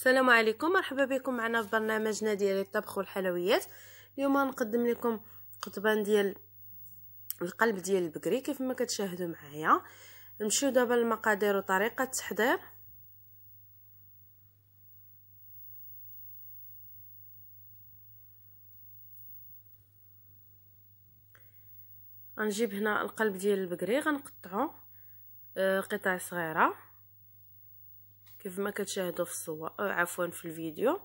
السلام عليكم مرحبا بكم معنا في برنامجنا ديال الطبخ والحلويات اليوم غنقدم لكم قطبان ديال القلب ديال البقري كيف ما كتشاهدوا معايا نمشيو دابا للمقادير وطريقه التحضير غنجيب هنا القلب ديال البقري غنقطعو آه، قطع صغيره كيف ما كتشاهدوا في الصور آه، عفوا في الفيديو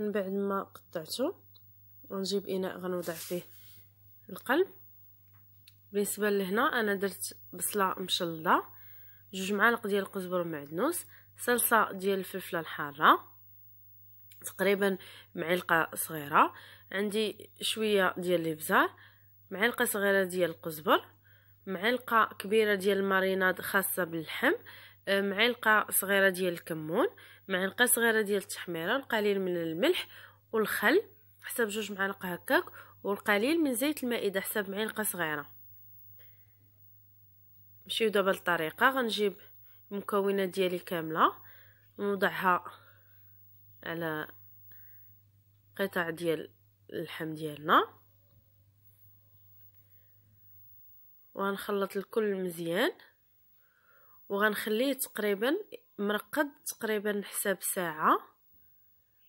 من بعد ما قطعته ونجيب اناء غنوضع فيه القلب بالنسبه لهنا انا درت بصله مشلضه جوج معالق ديال القزبر ومعدنوس صلصه ديال الفلفله الحاره تقريبا معلقه صغيره عندي شويه ديال الابزار معلقه صغيره ديال القزبر معلقه كبيره ديال الماريناد خاصه باللحم معلقه صغيره ديال الكمون معلقه صغيره ديال التحميره القليل من الملح والخل حسب جوج معالق هكاك والقليل من زيت المائده حسب معلقه صغيره نمشيو دابا للطريقه غنجيب المكونات ديالي كامله نوضعها على قطع ديال اللحم ديالنا ونخلط الكل مزيان وغنخليه تقريبا مرقد تقريبا حساب ساعة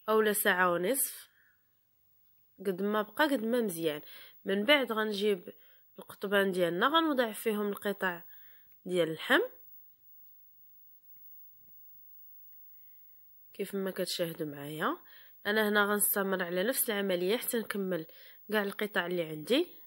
اولا ساعة ونصف قد ما بقى قد ما مزيان من بعد غنجيب القطبان ديالنا غنوضع فيهم القطع ديال اللحم كيف ما كتشاهدوا معايا انا هنا غنستمر على نفس العمليه حتى نكمل كاع القطع اللي عندي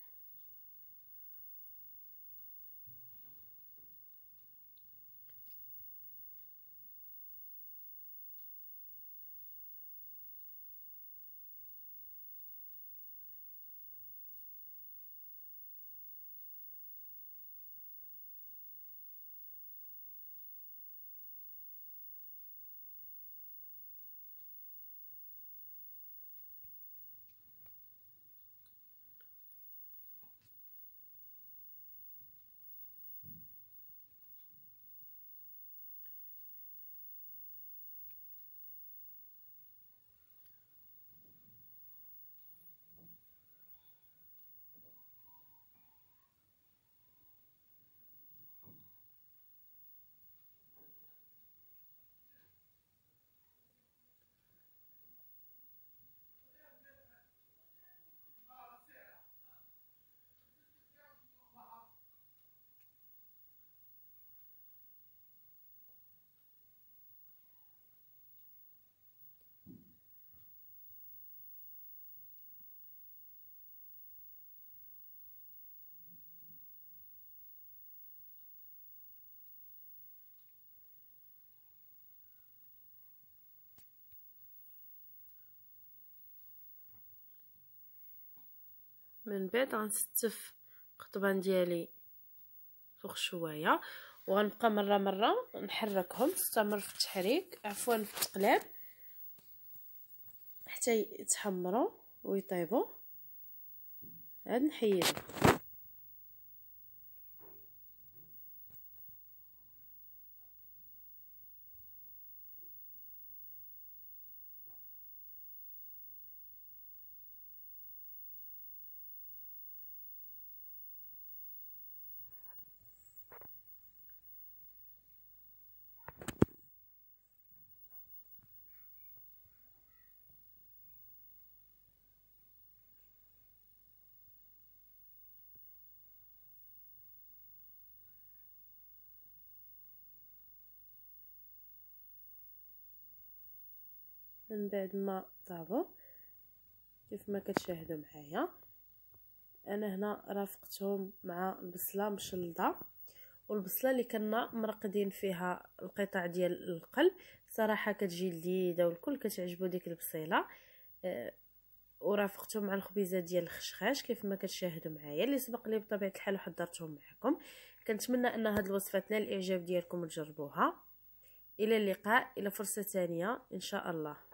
من بعد غنستف القطبان ديالي فوق شويه وغنبقى مره مره نحركهم نستمر في التحريك عفوا في التقلاب حتى يتحمروا ويطيبوا عاد نحيدهم من بعد ما طابو كيف ما كتشاهدوا معايا انا هنا رافقتهم مع البصله مشلضه والبصله اللي كنا مرقدين فيها القطع ديال القلب صراحه كتجي لذيذه والكل كتعجبو ديك البصيله أه ورافقته مع الخبيزه ديال الخشخاش كيف ما كتشاهدوا معايا اللي سبق لي بطبيعه الحال وحضرتهم معكم كنتمنى ان هذه الوصفه تنال الاعجاب ديالكم وتجربوها الى اللقاء الى فرصه ثانيه ان شاء الله